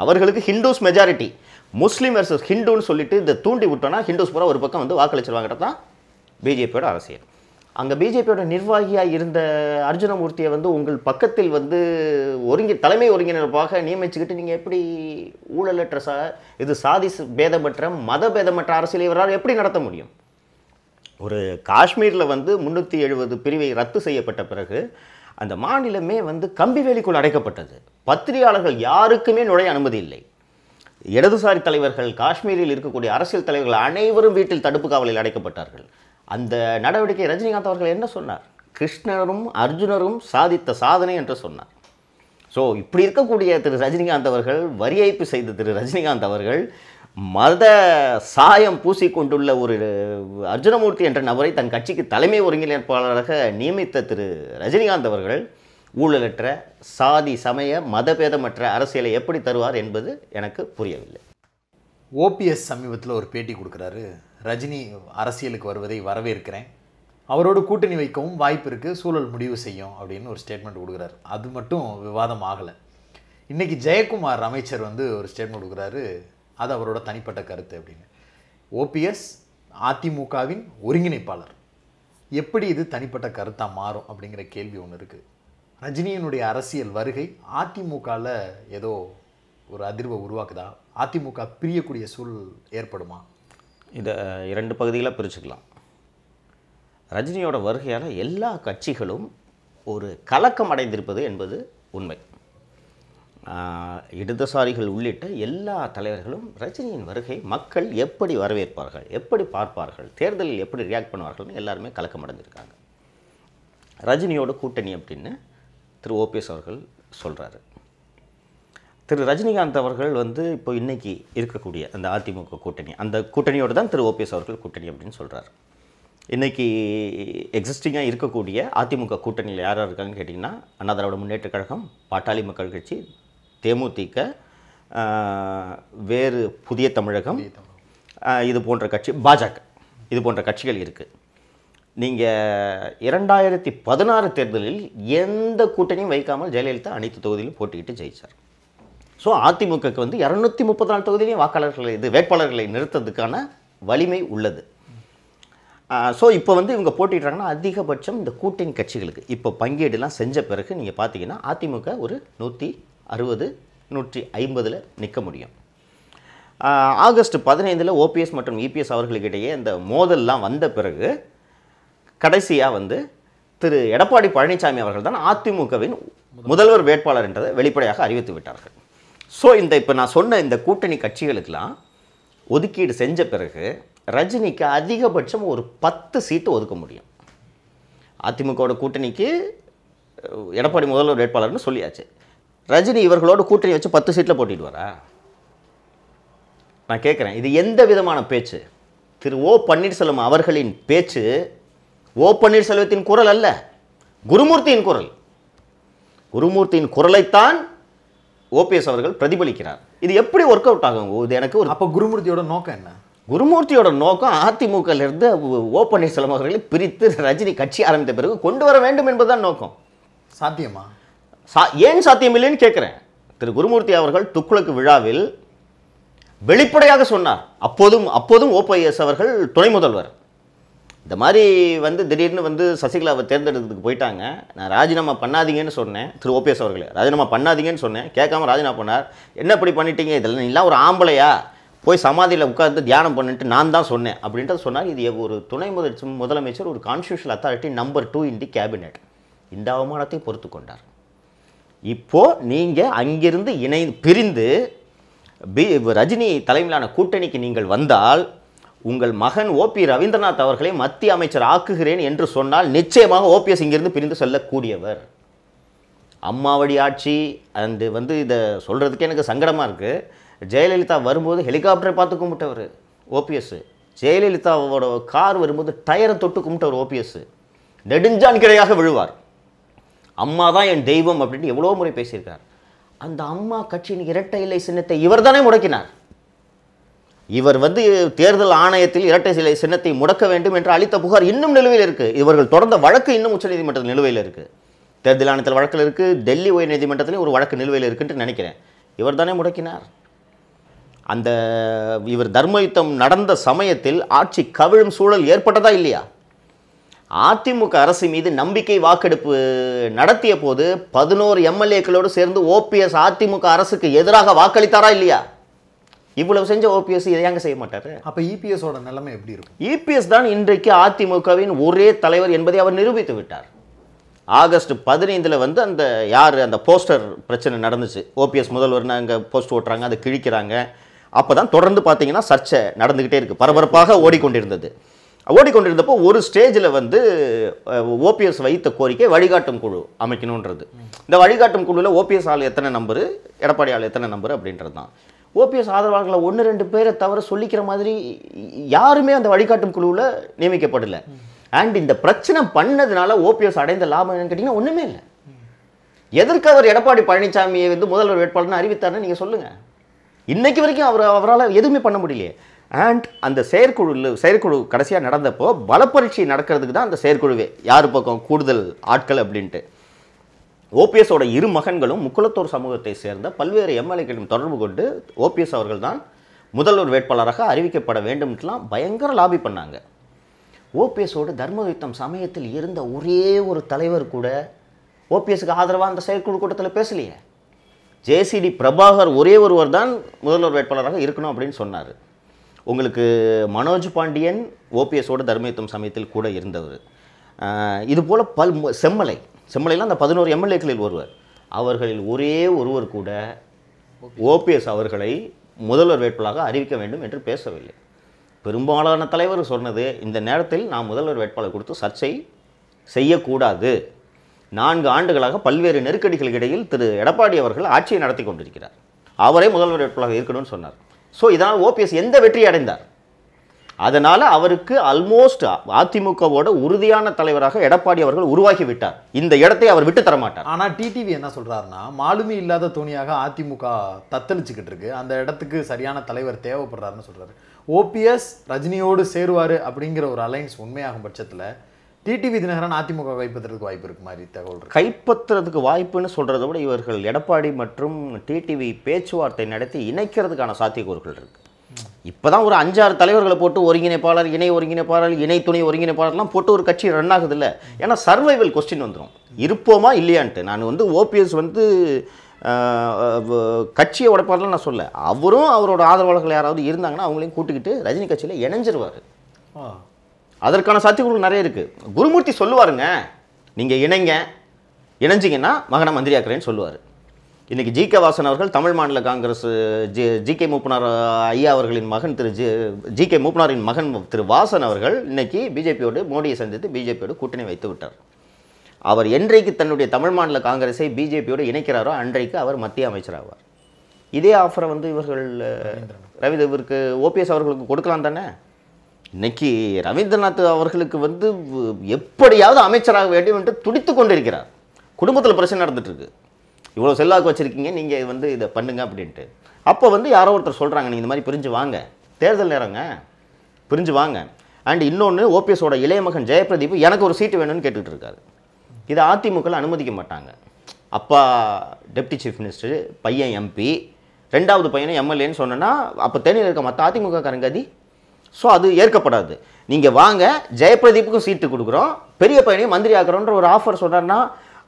அவர்களுக்கு ஹிந்துஸ் மெஜாரிட்டி முஸ்லீம் வர்சஸ் ஹிந்துன்னு சொல்லிட்டு இதை தூண்டி விட்டோன்னா ஹிந்துஸ் பூரா ஒரு பக்கம் வந்து வாக்களிச்சிருவாங்கிறது தான் பிஜேபியோட அரசியல் அங்கே பிஜேபியோட நிர்வாகியாக இருந்த அர்ஜுனமூர்த்தியை வந்து உங்கள் பக்கத்தில் வந்து ஒருங்கி தலைமை ஒருங்கிணைப்பாக நியமிச்சுக்கிட்டு நீங்கள் எப்படி ஊழலற்ற சா இது சாதி பேதமற்ற மத பேதமற்ற அரசியலை இவரால் எப்படி நடத்த முடியும் ஒரு காஷ்மீரில் வந்து முந்நூற்றி எழுபது பிரிவை ரத்து செய்யப்பட்ட பிறகு அந்த மாநிலமே வந்து கம்பி வேலிக்குள் அடைக்கப்பட்டது பத்திரிகையாளர்கள் யாருக்குமே நுழைய அனுமதி இல்லை இடதுசாரி தலைவர்கள் காஷ்மீரில் இருக்கக்கூடிய அரசியல் தலைவர்கள் அனைவரும் வீட்டில் தடுப்பு காவலில் அடைக்கப்பட்டார்கள் அந்த நடவடிக்கை ரஜினிகாந்த் அவர்கள் என்ன சொன்னார் கிருஷ்ணரும் அர்ஜுனரும் சாதித்த சாதனை என்று சொன்னார் ஸோ இப்படி இருக்கக்கூடிய திரு ரஜினிகாந்த் அவர்கள் வரி ஏய்ப்பு செய்த திரு ரஜினிகாந்த் அவர்கள் மத சாயம் பூசிக்கொண்டுள்ள ஒரு அர்ஜுனமூர்த்தி என்ற நபரை தன் கட்சிக்கு தலைமை ஒருங்கிணைப்பாளராக நியமித்த திரு ரஜினிகாந்த் அவர்கள் ஊழலற்ற சாதி சமய மதபேதமற்ற அரசியலை எப்படி தருவார் என்பது எனக்கு புரியவில்லை ஓபிஎஸ் சமீபத்தில் ஒரு பேட்டி கொடுக்குறாரு ரஜினி அரசியலுக்கு வருவதை வரவேற்கிறேன் அவரோடு கூட்டணி வைக்கவும் வாய்ப்பு இருக்குது சூழல் முடிவு செய்யும் அப்படின்னு ஒரு ஸ்டேட்மெண்ட் கொடுக்குறாரு அது மட்டும் விவாதம் ஆகலை இன்றைக்கி ஜெயக்குமார் அமைச்சர் வந்து ஒரு ஸ்டேட்மெண்ட் கொடுக்குறாரு அது அவரோட தனிப்பட்ட கருத்து அப்படின்னு ஓபிஎஸ் அதிமுகவின் ஒருங்கிணைப்பாளர் எப்படி இது தனிப்பட்ட கருத்தாக மாறும் அப்படிங்கிற கேள்வி ஒன்று இருக்குது ரஜினியினுடைய அரசியல் வருகை அதிமுகவில் ஏதோ ஒரு அதிர்வை உருவாக்குதா அதிமுக பிரியக்கூடிய சூழல் ஏற்படுமா இதை இரண்டு பகுதிகளாக பிரிச்சுக்கலாம் ரஜினியோட வருகையால் எல்லா கட்சிகளும் ஒரு கலக்கம் அடைந்திருப்பது என்பது உண்மை இடதுசாரிகள் உள்ளிட்ட எல்லா தலைவர்களும் ரஜினியின் வருகை மக்கள் எப்படி வரவேற்பார்கள் எப்படி பார்ப்பார்கள் தேர்தலில் எப்படி ரியாக்ட் பண்ணுவார்கள்னு எல்லாருமே கலக்கம் அடைஞ்சிருக்காங்க ரஜினியோட கூட்டணி அப்படின்னு திரு ஓபிஎஸ் அவர்கள் சொல்கிறாரு திரு ரஜினிகாந்த் அவர்கள் வந்து இப்போ இன்றைக்கி இருக்கக்கூடிய அந்த அதிமுக கூட்டணி அந்த கூட்டணியோடு தான் திரு ஓபிஎஸ் அவர்கள் கூட்டணி அப்படின்னு சொல்கிறார் இன்றைக்கி எக்ஸிஸ்டிங்காக இருக்கக்கூடிய அதிமுக கூட்டணியில் யார் யார் இருக்காங்கன்னு கேட்டிங்கன்னா அண்ணா திராவிட முன்னேற்ற கழகம் பாட்டாளி மக்கள் கட்சி தேமுதிக வேறு புதிய தமிழகம் இது போன்ற கட்சி பாஜக இது போன்ற கட்சிகள் இருக்குது நீங்கள் இரண்டாயிரத்தி பதினாறு தேர்தலில் எந்த கூட்டணியும் வைக்காமல் ஜெயலலிதா அனைத்து தொகுதியிலும் போட்டிக்கிட்டு ஜெயித்தார் ஸோ அதிமுகக்கு வந்து இரநூத்தி முப்பத்தி நாலு தொகுதியிலையும் வாக்காளர்களை இது வேட்பாளர்களை நிறுத்ததுக்கான வலிமை உள்ளது ஸோ இப்போ வந்து இவங்க போட்டிடுறாங்கன்னா அதிகபட்சம் இந்த கூட்டணி கட்சிகளுக்கு இப்போ பங்கீடுலாம் செஞ்ச பிறகு நீங்கள் பார்த்தீங்கன்னா அதிமுக ஒரு நூற்றி அறுபது நூற்றி ஐம்பதில் நிற்க முடியும் ஆகஸ்ட் பதினைந்தில் ஓபிஎஸ் மற்றும் இபிஎஸ் அவர்களுக்கிடையே இந்த மோதல்லாம் வந்த பிறகு கடைசியாக வந்து திரு எடப்பாடி பழனிசாமி அவர்கள் தான் அதிமுகவின் முதல்வர் வேட்பாளர் என்றதை வெளிப்படையாக அறிவித்து விட்டார்கள் ஸோ இந்த இப்போ நான் சொன்ன இந்த கூட்டணி கட்சிகளுக்கெல்லாம் ஒதுக்கீடு செஞ்ச பிறகு ரஜினிக்கு அதிகபட்சம் ஒரு பத்து சீட்டு ஒதுக்க முடியும் அதிமுகவோட கூட்டணிக்கு எடப்பாடி முதல்வர் வேட்பாளர்னு சொல்லியாச்சு ரஜினி இவர்களோட கூட்டணி வச்சு பத்து சீட்டில் வரா நான் கேட்குறேன் இது எந்த விதமான பேச்சு திரு ஓ பன்னீர்செல்வம் அவர்களின் பேச்சு ஓ பன்னீர்செல்வத்தின் குரல் அல்ல குருமூர்த்தியின் குரல் குருமூர்த்தியின் குரலைத்தான் ஓபிஎஸ் அவர்கள் பிரதிபலிக்கிறார் இது எப்படி ஒர்க் அவுட் ஆகும் இது எனக்கு ஒரு அப்போ குருமூர்த்தியோட நோக்கம் என்ன குருமூர்த்தியோட நோக்கம் அதிமுகலேருந்து ஓ பன்னீர்செல்வம் அவர்களை பிரித்து ரஜினி கட்சி ஆரம்பித்த பிறகு கொண்டு வர வேண்டும் என்பதுதான் நோக்கம் சாத்தியமா சா ஏன் சாத்தியமில்லைன்னு கேட்குறேன் திரு குருமூர்த்தி அவர்கள் துக்குளக்கு விழாவில் வெளிப்படையாக சொன்னார் அப்போதும் அப்போதும் ஓபிஎஸ் அவர்கள் துணை முதல்வர் இந்த மாதிரி வந்து திடீர்னு வந்து சசிகலாவை தேர்ந்தெடுக்கிறதுக்கு போயிட்டாங்க நான் ராஜினாமா பண்ணாதீங்கன்னு சொன்னேன் திரு ஓபிஎஸ் அவர்களே ராஜினாமா பண்ணாதீங்கன்னு சொன்னேன் கேட்காம ராஜினாமா பண்ணார் என்ன இப்படி பண்ணிட்டீங்க இதில் நீலாம் ஒரு ஆம்பளையா போய் சமாதியில் உட்கார்ந்து தியானம் பண்ணிட்டு நான் தான் சொன்னேன் அப்படின்ட்டு சொன்னார் இது ஒரு துணை முதல் முதலமைச்சர் ஒரு constitutional authority number two in the cabinet இந்த அவமானத்தை பொறுத்து கொண்டார் இப்போது நீங்கள் அங்கிருந்து இணை பிரிந்து பி ரஜினி தலைமையிலான கூட்டணிக்கு நீங்கள் வந்தால் உங்கள் மகன் ஓபி ரவீந்திரநாத் அவர்களை மத்திய அமைச்சர் ஆக்குகிறேன் என்று சொன்னால் நிச்சயமாக ஓபிஎஸ் இங்கிருந்து பிரிந்து செல்லக்கூடியவர் அம்மாவடி ஆட்சி அண்டு வந்து இதை சொல்கிறதுக்கே எனக்கு சங்கடமாக இருக்குது ஜெயலலிதா வரும்போது ஹெலிகாப்டரை பார்த்து கும்பிட்டவர் ஓபிஎஸ் ஜெயலலிதாவோட கார் வரும்போது டயரை தொட்டு கும்பிட்டவர் ஓபிஎஸ் நெடுஞ்சான் கிடையாக விழுவார் அம்மா தான் என் தெய்வம் அப்படின்னு எவ்வளோ முறை பேசியிருக்கார் அந்த அம்மா கட்சியின் இரட்டை இலை சின்னத்தை இவர் தானே முடக்கினார் இவர் வந்து தேர்தல் ஆணையத்தில் இரட்டை சிலை சின்னத்தை முடக்க வேண்டும் என்று அளித்த புகார் இன்னும் நிலுவையில் இருக்குது இவர்கள் தொடர்ந்த வழக்கு இன்னும் உச்சநீதிமன்றத்தில் நிலுவையில் இருக்குது தேர்தல் ஆணையத்தில் வழக்கில் இருக்குது டெல்லி உயர்நீதிமன்றத்திலே ஒரு வழக்கு நிலுவையில் இருக்குன்ட்டு நினைக்கிறேன் இவர் தானே முடக்கினார் அந்த இவர் தர்மயுத்தம் நடந்த சமயத்தில் ஆட்சி கவிழும் சூழல் ஏற்பட்டதா இல்லையா அதிமுக அரசு மீது நம்பிக்கை வாக்கெடுப்பு நடத்திய போது பதினோரு எம்எல்ஏக்களோடு சேர்ந்து ஓபிஎஸ் அதிமுக அரசுக்கு எதிராக வாக்களித்தாரா இல்லையா இவ்வளவு செஞ்ச ஓபிஎஸ் இதையாங்க செய்ய மாட்டார் அப்போ இபிஎஸோட e நிலைமை எப்படி இருக்கும் இபிஎஸ் e தான் இன்றைக்கு அதிமுகவின் ஒரே தலைவர் என்பதை அவர் நிரூபித்து விட்டார் ஆகஸ்ட் பதினைந்தில் வந்து அந்த யார் அந்த போஸ்டர் பிரச்சனை நடந்துச்சு ஓபிஎஸ் முதல்வர் அங்கே போஸ்ட் ஓட்டுறாங்க அதை கிழிக்கிறாங்க அப்போ தான் தொடர்ந்து பார்த்தீங்கன்னா சர்ச்சை நடந்துக்கிட்டே இருக்குது பரபரப்பாக ஓடிக்கொண்டிருந்தது ஓடிக்கொண்டிருந்தப்போ ஒரு ஸ்டேஜில் வந்து ஓபிஎஸ் வைத்த கோரிக்கை வழிகாட்டும் குழு அமைக்கணுன்றது இந்த வழிகாட்டும் குழுவில் ஓபிஎஸ் ஆள் எத்தனை நம்பரு எடப்பாடி ஆள் எத்தனை நம்பர் அப்படின்றது தான் ஓபிஎஸ் ஆதரவாளர்களை ஒன்று ரெண்டு பேரை தவிர சொல்லிக்கிற மாதிரி யாருமே அந்த வழிகாட்டும் குழுவில் நியமிக்கப்படலை அண்ட் இந்த பிரச்சனை பண்ணதுனால ஓபிஎஸ் அடைந்த லாபம் என்னன்னு கேட்டிங்கன்னா ஒன்றுமே இல்லை எதற்கு அவர் எடப்பாடி பழனிசாமியை வந்து முதல்வர் வேட்பாளர்னு அறிவித்தார்னு நீங்கள் சொல்லுங்கள் இன்றைக்கு வரைக்கும் அவர் அவரால் எதுவுமே பண்ண முடியலையே அண்ட் அந்த செயற்குழு செயற்குழு கடைசியாக நடந்தப்போ பலப்பரீட்சை நடக்கிறதுக்கு தான் அந்த செயற்குழுவே யார் பக்கம் கூடுதல் ஆட்கள் அப்படின்ட்டு ஓபிஎஸோட இரு மகன்களும் முக்குளத்தூர் சமூகத்தை சேர்ந்த பல்வேறு எம்எல்ஏக்களும் தொடர்பு கொண்டு ஓபிஎஸ் அவர்கள் தான் முதல்வர் வேட்பாளராக அறிவிக்கப்பட வேண்டும்லாம் பயங்கர லாபி பண்ணாங்க ஓபிஎஸோடு தர்மயுத்தம் சமயத்தில் இருந்த ஒரே ஒரு தலைவர் கூட ஓபிஎஸ்க்கு ஆதரவாக அந்த செயற்குழு கூட்டத்தில் பேசலையே ஜேசிடி பிரபாகர் ஒரே ஒருவர் தான் முதல்வர் வேட்பாளராக இருக்கணும் அப்படின்னு சொன்னார் உங்களுக்கு மனோஜ் பாண்டியன் ஓபிஎஸோடு தர்மயுத்தம் சமயத்தில் கூட இருந்தவர் இதுபோல் பல் செம்மலை செம்மலையில் அந்த பதினோரு எம்எல்ஏக்களில் ஒருவர் அவர்களில் ஒரே ஒருவர் கூட ஓபிஎஸ் அவர்களை முதல்வர் வேட்பாளராக அறிவிக்க வேண்டும் என்று பேசவில்லை பெரும்பாலான தலைவர் சொன்னது இந்த நேரத்தில் நான் முதல்வர் வேட்பாளர் கொடுத்து சர்ச்சை செய்யக்கூடாது நான்கு ஆண்டுகளாக பல்வேறு நெருக்கடிகளுக்கு இடையில் திரு எடப்பாடி அவர்கள் ஆட்சியை நடத்தி கொண்டிருக்கிறார் அவரே முதல்வர் வேட்பாளராக இருக்கணும்னு சொன்னார் ஸோ இதனால் ஓபிஎஸ் எந்த வெற்றியை அடைந்தார் அதனால் அவருக்கு அல்மோஸ்ட் அதிமுகவோட உறுதியான தலைவராக எடப்பாடி அவர்கள் உருவாகிவிட்டார் விட்டார் இந்த இடத்தை அவர் விட்டு தர மாட்டார் ஆனால் டிடிவி என்ன சொல்கிறாருன்னா மாலுமி இல்லாத துணியாக அதிமுக தத்தளிச்சுக்கிட்டு இருக்கு அந்த இடத்துக்கு சரியான தலைவர் தேவைப்படுறாருன்னு சொல்கிறாரு ஓபிஎஸ் ரஜினியோடு சேருவார் அப்படிங்கிற ஒரு அலைன்ஸ் உண்மையாகும் பட்சத்தில் டிடிவி தினகரன் அதிமுக கைப்பற்றுறதுக்கு வாய்ப்பு இருக்கு மாதிரி தகவல் கைப்பற்றுறதுக்கு வாய்ப்புன்னு சொல்கிறத விட இவர்கள் எடப்பாடி மற்றும் டிடிவி பேச்சுவார்த்தை நடத்தி இணைக்கிறதுக்கான சாத்தியக்கூறுகள் இருக்குது இப்போ தான் ஒரு அஞ்சாறு தலைவர்களை போட்டு ஒருங்கிணைப்பாளர் இணை ஒருங்கிணைப்பாளர் இணை துணை ஒருங்கிணைப்பாளர்லாம் போட்டு ஒரு கட்சி ரன் ஆகுது இல்லை ஏன்னா சர்வைவல் கொஸ்டின் வந்துடும் இருப்போமா இல்லையான்ட்டு நான் வந்து ஓபிஎஸ் வந்து கட்சியை உடைப்பார்லாம் நான் சொல்ல அவரும் அவரோட ஆதரவாளர்கள் யாராவது இருந்தாங்கன்னா அவங்களையும் கூட்டிக்கிட்டு ரஜினி கட்சியில் இணைஞ்சிருவார் அதற்கான சாத்தியக்குழு நிறைய இருக்குது குருமூர்த்தி சொல்லுவாருங்க நீங்கள் இணைங்க இணைஞ்சிங்கன்னா மகன மந்திரியாக்குறேன்னு சொல்லுவார் இன்றைக்கி ஜி கே வாசன் அவர்கள் Tamil Maanila Congress G G K Moopanar ஐயா அவர்களின் மகன் திரு ஜி ஜி கே மூப்பனாரின் மகன் திரு வாசன் அவர்கள் இன்றைக்கி பிஜேபியோடு மோடியை சந்தித்து பிஜேபியோடு கூட்டணி வைத்து விட்டார் அவர் என்றைக்கு தன்னுடைய தமிழ் மாநில காங்கிரஸை பிஜேபியோடு இணைக்கிறாரோ அன்றைக்கு அவர் மத்திய அமைச்சராவார் இதே ஆஃபரை வந்து இவர்கள் ரவிதேவருக்கு ஓபிஎஸ் அவர்களுக்கு கொடுக்கலாம் தானே இன்னைக்கு ரவீந்திரநாத் அவர்களுக்கு வந்து எப்படியாவது அமைச்சராக வேண்டும் என்று துடித்து கொண்டிருக்கிறார் குடும்பத்தில் பிரச்சனை இருக்கு இவ்வளோ செல்லாக்கு வச்சுருக்கீங்க நீங்கள் வந்து இதை பண்ணுங்க அப்படின்ட்டு அப்போ வந்து யாரோ ஒருத்தர் சொல்கிறாங்க நீங்கள் இந்த மாதிரி பிரிஞ்சு வாங்க தேர்தல் நேரங்க பிரிஞ்சு வாங்க அண்ட் இன்னொன்று ஓபிஎஸோட இளைய மகன் ஜெயபிரதீப் எனக்கு ஒரு சீட்டு வேணும்னு கேட்டுக்கிட்டு இருக்காரு இதை அதிமுகவில் அனுமதிக்க மாட்டாங்க அப்பா டெப்டி சீஃப் மினிஸ்டர் பையன் எம்பி ரெண்டாவது பையனை எம்எல்ஏன்னு சொன்னோன்னா அப்போ தேனியில் இருக்க மற்ற அதிமுக கரங்கதி ஸோ அது ஏற்கப்படாது நீங்கள் வாங்க ஜெயபிரதீப்புக்கும் சீட்டு கொடுக்குறோம் பெரிய பையனையும் மந்திரி ஆக்குறோன்ற ஒரு ஆஃபர் சொன்னார்னா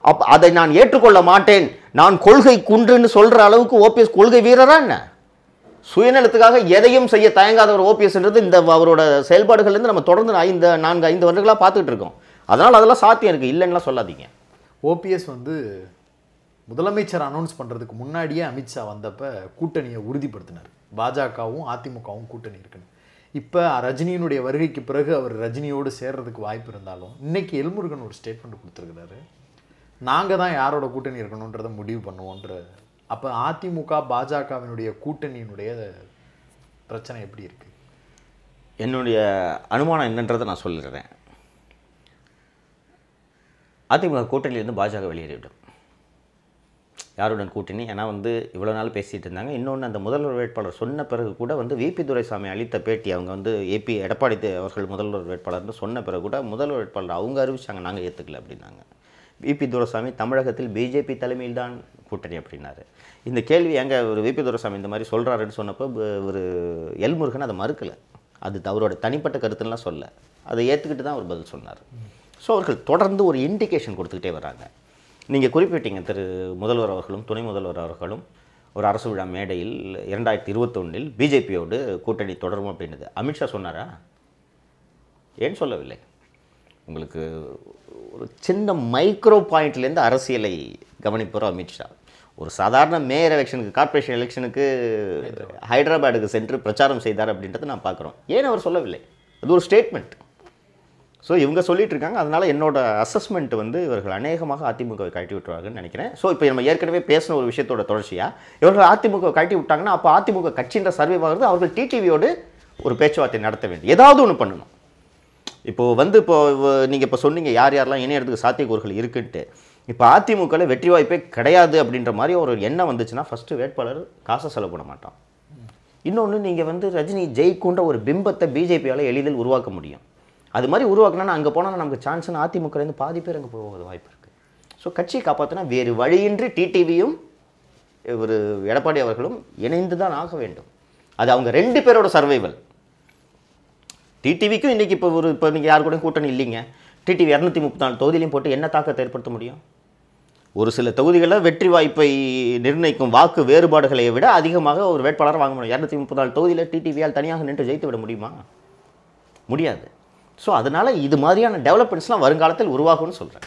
அப் அதை நான் ஏற்றுக்கொள்ள மாட்டேன் நான் கொள்கை குன்றுன்னு சொல்கிற அளவுக்கு ஓபிஎஸ் கொள்கை வீரரா என்ன சுயநலத்துக்காக எதையும் செய்ய தயங்காதவர் ஓபிஎஸ்ன்றது இந்த அவரோட செயல்பாடுகள்லேருந்து நம்ம தொடர்ந்து ஐந்து நான்கு ஐந்து வருடங்களாக பார்த்துக்கிட்டு இருக்கோம் அதனால் அதெல்லாம் சாத்தியம் இருக்குது இல்லைன்னா சொல்லாதீங்க ஓபிஎஸ் வந்து முதலமைச்சர் அனௌன்ஸ் பண்ணுறதுக்கு முன்னாடியே அமித்ஷா வந்தப்போ கூட்டணியை உறுதிப்படுத்தினார் பாஜகவும் அதிமுகவும் கூட்டணி இருக்குன்னு இப்போ ரஜினியினுடைய வருகைக்கு பிறகு அவர் ரஜினியோடு சேர்றதுக்கு வாய்ப்பு இருந்தாலும் இன்றைக்கி எல்முருகன் ஒரு ஸ்டேட்மெண்ட் கொடுத்துருக்கிறாரு நாங்கள் தான் யாரோட கூட்டணி இருக்கணுன்றதை முடிவு பண்ணுவோன்ற அப்போ அதிமுக பாஜகவினுடைய கூட்டணியினுடைய பிரச்சனை எப்படி இருக்குது என்னுடைய அனுமானம் என்னன்றதை நான் சொல்லிடுறேன் அதிமுக கூட்டணியிலேருந்து பாஜக வெளியேறிவிடும் யாருடன் கூட்டணி ஏன்னா வந்து இவ்வளோ நாள் பேசிகிட்டு இருந்தாங்க இன்னொன்று அந்த முதல்வர் வேட்பாளர் சொன்ன பிறகு கூட வந்து விபி துரைசாமி அளித்த பேட்டி அவங்க வந்து ஏபி எடப்பாடி அவர்கள் முதல்வர் வேட்பாளர்னு சொன்ன பிறகு கூட முதல்வர் வேட்பாளர் அவங்க அறிவிச்சாங்க நாங்கள் ஏற்றுக்கல அப்படின்னாங்க விபி துரசாமி தமிழகத்தில் பிஜேபி தலைமையில் தான் கூட்டணி அப்படின்னாரு இந்த கேள்வி எங்கே ஒரு விபி துரசாமி இந்த மாதிரி சொல்கிறாருன்னு சொன்னப்போ ஒரு எல்முருகன் அதை மறுக்கலை அது அவரோட தனிப்பட்ட கருத்துலாம் சொல்ல அதை ஏற்றுக்கிட்டு தான் அவர் பதில் சொன்னார் ஸோ அவர்கள் தொடர்ந்து ஒரு இண்டிகேஷன் கொடுத்துக்கிட்டே வராங்க நீங்கள் குறிப்பிட்டீங்க திரு முதல்வர் அவர்களும் துணை முதல்வர் அவர்களும் ஒரு அரசு விழா மேடையில் இரண்டாயிரத்தி இருபத்தொன்னில் பிஜேபியோடு கூட்டணி தொடரும் அப்படின்னது அமித்ஷா சொன்னாரா ஏன் சொல்லவில்லை உங்களுக்கு ஒரு சின்ன மைக்ரோ பாயிண்ட்லேருந்து அரசியலை கவனிப்போம் அமித்ஷா ஒரு சாதாரண மேயர் எலெக்ஷனுக்கு கார்பரேஷன் எலெக்ஷனுக்கு ஹைதராபாடுக்கு சென்று பிரச்சாரம் செய்தார் அப்படின்றத நான் பார்க்குறோம் ஏன் அவர் சொல்லவில்லை அது ஒரு ஸ்டேட்மெண்ட் ஸோ இவங்க சொல்லிட்டு இருக்காங்க அதனால் என்னோட அசஸ்மெண்ட் வந்து இவர்கள் அநேகமாக அதிமுகவை கழட்டி விட்டுருவாங்கன்னு நினைக்கிறேன் ஸோ இப்போ நம்ம ஏற்கனவே பேசின ஒரு விஷயத்தோட தொடர்ச்சியாக இவர்கள் அதிமுக கழட்டி விட்டாங்கன்னா அப்போ அதிமுக கட்சின்ற சர்வே ஆகிறது அவர்கள் டிடிவியோடு ஒரு பேச்சுவார்த்தை நடத்த வேண்டும் ஏதாவது ஒன்று பண்ணணும் இப்போது வந்து இப்போ நீங்கள் இப்போ சொன்னீங்க யார் யாரெல்லாம் இணையறதுக்கு சாத்தியக்கூறுகள் இருக்குன்ட்டு இப்போ அதிமுகவில் வெற்றி வாய்ப்பே கிடையாது அப்படின்ற மாதிரி ஒரு எண்ணம் வந்துச்சுன்னா ஃபஸ்ட்டு வேட்பாளர் காசை செலவு பண்ண மாட்டான் இன்னொன்று நீங்கள் வந்து ரஜினி ஜெயிக்குன்ற ஒரு பிம்பத்தை பிஜேபியால் எளிதில் உருவாக்க முடியும் அது மாதிரி உருவாக்கினா அங்கே போனால் நமக்கு சான்ஸ்னு அதிமுகலேருந்து பாதி பேர் அங்கே போக வாய்ப்பு இருக்குது ஸோ கட்சியை காப்பாற்றினா வேறு வழியின்றி டிடிவியும் ஒரு எடப்பாடி அவர்களும் இணைந்து தான் ஆக வேண்டும் அது அவங்க ரெண்டு பேரோட சர்வைவல் டிடிவிக்கும் இன்றைக்கி இப்போ ஒரு இப்போ நீங்கள் யார் கூட கூட்டணி இல்லைங்க டிடிவி இரநூத்தி முப்பத்தி நாலு தொகுதியிலையும் போட்டு என்ன தாக்கத்தை ஏற்படுத்த முடியும் ஒரு சில தொகுதிகளில் வெற்றி வாய்ப்பை நிர்ணயிக்கும் வாக்கு வேறுபாடுகளை விட அதிகமாக ஒரு வேட்பாளரை வாங்க முடியும் இரநூத்தி முப்பத்தி நாலு தொகுதியில் டிடிவியால் தனியாக நின்று ஜெயித்து விட முடியுமா முடியாது ஸோ அதனால் இது மாதிரியான டெவலப்மெண்ட்ஸ்லாம் வருங்காலத்தில் உருவாகும்னு சொல்கிறேன்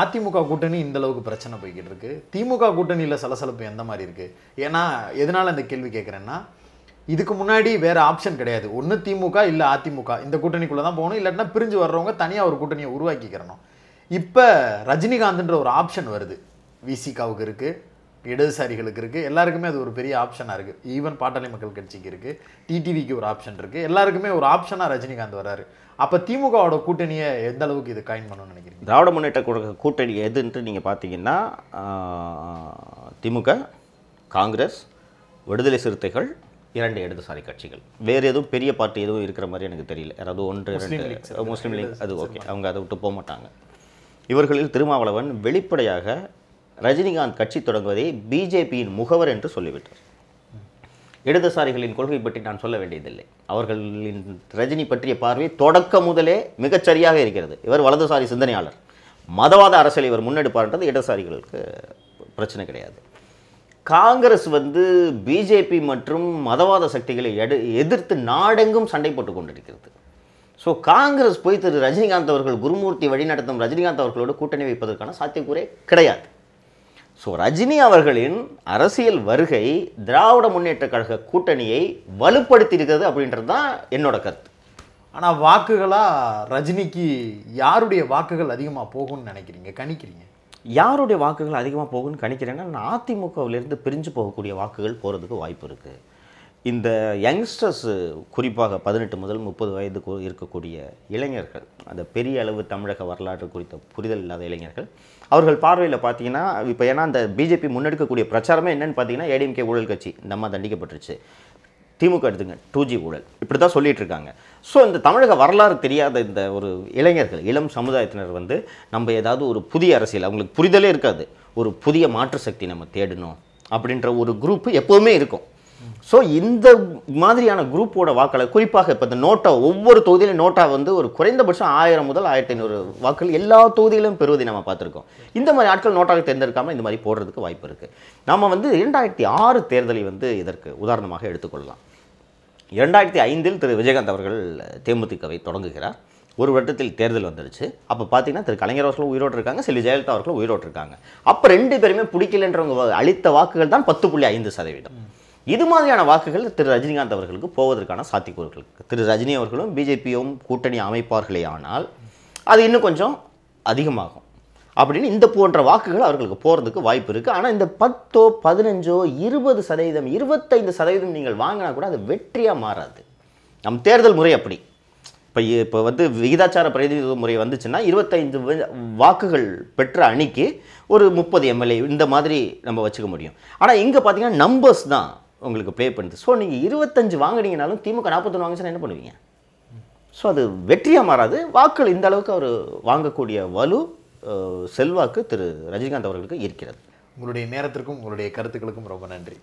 அதிமுக கூட்டணி இந்த அளவுக்கு பிரச்சனை போய்கிட்டு இருக்குது திமுக கூட்டணியில் சலசலப்பு எந்த மாதிரி இருக்குது ஏன்னா எதனால் இந்த கேள்வி கேட்குறேன்னா இதுக்கு முன்னாடி வேறு ஆப்ஷன் கிடையாது ஒன்று திமுக இல்லை அதிமுக இந்த கூட்டணிக்குள்ளே தான் போகணும் இல்லாட்டினா பிரிஞ்சு வர்றவங்க தனியாக ஒரு கூட்டணியை உருவாக்கிக்கிறணும் இப்போ ரஜினிகாந்த்ன்ற ஒரு ஆப்ஷன் வருது விசிகாவுக்கு இருக்குது இடதுசாரிகளுக்கு இருக்குது எல்லாருக்குமே அது ஒரு பெரிய ஆப்ஷனாக இருக்குது ஈவன் பாட்டாளி மக்கள் கட்சிக்கு இருக்குது டிடிவிக்கு ஒரு ஆப்ஷன் இருக்குது எல்லாருக்குமே ஒரு ஆப்ஷனாக ரஜினிகாந்த் வராரு அப்போ திமுகவோட கூட்டணியை எந்த அளவுக்கு இது காயின் பண்ணணும்னு நினைக்கிறீங்க திராவிட முன்னேற்ற கூட்டணி எதுன்ட்டு நீங்கள் பார்த்தீங்கன்னா திமுக காங்கிரஸ் விடுதலை சிறுத்தைகள் இரண்டு இடதுசாரி கட்சிகள் வேறு எதுவும் பெரிய பார்ட்டி எதுவும் இருக்கிற மாதிரி எனக்கு தெரியல யாராவது ஒன்று ரெண்டு முஸ்லீம் லீக் அது ஓகே அவங்க அதை விட்டு போக மாட்டாங்க இவர்களில் திருமாவளவன் வெளிப்படையாக ரஜினிகாந்த் கட்சி தொடங்குவதை பிஜேபியின் முகவர் என்று சொல்லிவிட்டார் இடதுசாரிகளின் கொள்கை பற்றி நான் சொல்ல வேண்டியதில்லை அவர்களின் ரஜினி பற்றிய பார்வை தொடக்க முதலே மிகச்சரியாக இருக்கிறது இவர் வலதுசாரி சிந்தனையாளர் மதவாத அரசியல் இவர் முன்னெடுப்பார்ன்றது இடதுசாரிகளுக்கு பிரச்சனை கிடையாது காங்கிரஸ் வந்து பிஜேபி மற்றும் மதவாத சக்திகளை எடு எதிர்த்து நாடெங்கும் சண்டை போட்டு கொண்டிருக்கிறது ஸோ காங்கிரஸ் போய் திரு ரஜினிகாந்த் அவர்கள் குருமூர்த்தி வழிநடத்தும் ரஜினிகாந்த் அவர்களோடு கூட்டணி வைப்பதற்கான சாத்தியக்கூறே கிடையாது ஸோ ரஜினி அவர்களின் அரசியல் வருகை திராவிட முன்னேற்ற கழக கூட்டணியை வலுப்படுத்தி இருக்கிறது அப்படின்றது தான் என்னோட கருத்து ஆனால் வாக்குகளாக ரஜினிக்கு யாருடைய வாக்குகள் அதிகமாக போகும்னு நினைக்கிறீங்க கணிக்கிறீங்க யாருடைய வாக்குகள் அதிகமாக போகும்னு கணிக்கிறேன்னா நான் அதிமுகவிலிருந்து பிரிஞ்சு போகக்கூடிய வாக்குகள் போகிறதுக்கு வாய்ப்பு இருக்குது இந்த யங்ஸ்டர்ஸு குறிப்பாக பதினெட்டு முதல் முப்பது வயதுக்கு இருக்கக்கூடிய இளைஞர்கள் அந்த பெரிய அளவு தமிழக வரலாறு குறித்த புரிதல் இல்லாத இளைஞர்கள் அவர்கள் பார்வையில் பார்த்தீங்கன்னா இப்போ ஏன்னா அந்த பிஜேபி முன்னெடுக்கக்கூடிய பிரச்சாரமே என்னென்னு பார்த்தீங்கன்னா ஏடிஎம்கே ஊழல் கட்சி இந்த தண்டிக்கப்பட்டுருச்சு திமுக எடுத்துங்க டூ ஜி ஊழல் இப்படி தான் சொல்லிகிட்டு இருக்காங்க ஸோ இந்த தமிழக வரலாறு தெரியாத இந்த ஒரு இளைஞர்கள் இளம் சமுதாயத்தினர் வந்து நம்ம ஏதாவது ஒரு புதிய அரசியல் அவங்களுக்கு புரிதலே இருக்காது ஒரு புதிய மாற்று சக்தி நம்ம தேடணும் அப்படின்ற ஒரு குரூப்பு எப்போவுமே இருக்கும் ஸோ இந்த மாதிரியான குரூப்போட வாக்காளர் குறிப்பாக இப்போ இந்த நோட்டா ஒவ்வொரு தொகுதியிலும் நோட்டா வந்து ஒரு குறைந்தபட்சம் ஆயிரம் முதல் ஆயிரத்தி ஐநூறு வாக்கள் எல்லா தொகுதியிலும் பெறுவதை நம்ம பார்த்துருக்கோம் இந்த மாதிரி ஆட்கள் நோட்டாக தேர்ந்தெடுக்காமல் இந்த மாதிரி போடுறதுக்கு வாய்ப்பு இருக்குது நம்ம வந்து இரண்டாயிரத்தி ஆறு தேர்தலை வந்து இதற்கு உதாரணமாக எடுத்துக்கொள்ளலாம் இரண்டாயிரத்தி ஐந்தில் திரு விஜயகாந்த் அவர்கள் தேமுதிகவை தொடங்குகிறார் ஒரு வருடத்தில் தேர்தல் வந்துடுச்சு அப்போ பார்த்தீங்கன்னா திரு கலைஞர் அவர்களும் உயிரோடு இருக்காங்க செல்வி ஜெயலலிதா அவர்களும் உயிரோடு இருக்காங்க அப்போ ரெண்டு பேருமே பிடிக்கலன்றவங்க அளித்த வாக்குகள் தான் பத்து புள்ளி ஐந்து சதவீதம் இது மாதிரியான வாக்குகள் திரு ரஜினிகாந்த் அவர்களுக்கு போவதற்கான சாத்தியக்கூறுகள் திரு ரஜினி அவர்களும் பிஜேபியும் கூட்டணி அமைப்பார்களே ஆனால் அது இன்னும் கொஞ்சம் அதிகமாகும் அப்படின்னு இந்த போன்ற வாக்குகள் அவர்களுக்கு போகிறதுக்கு வாய்ப்பு இருக்குது ஆனால் இந்த பத்தோ பதினஞ்சோ இருபது சதவீதம் இருபத்தைந்து சதவீதம் நீங்கள் வாங்கினா கூட அது வெற்றியாக மாறாது நம் தேர்தல் முறை அப்படி இப்போ இப்போ வந்து விகிதாச்சார பிரதிநிதித்துவ முறை வந்துச்சுன்னா இருபத்தைந்து வாக்குகள் பெற்ற அணிக்கு ஒரு முப்பது எம்எல்ஏ இந்த மாதிரி நம்ம வச்சுக்க முடியும் ஆனால் இங்கே பார்த்தீங்கன்னா நம்பர்ஸ் தான் உங்களுக்கு ப்ளே பண்ணுது ஸோ நீங்கள் இருபத்தஞ்சு வாங்கினீங்கனாலும் திமுக நாற்பத்தொன்று வாங்கிச்சுன்னா என்ன பண்ணுவீங்க ஸோ அது வெற்றியாக மாறாது வாக்குகள் இந்த அளவுக்கு அவர் வாங்கக்கூடிய வலு செல்வாக்கு திரு ரஜினிகாந்த் அவர்களுக்கு இருக்கிறது உங்களுடைய நேரத்திற்கும் உங்களுடைய கருத்துக்களுக்கும் ரொம்ப நன்றி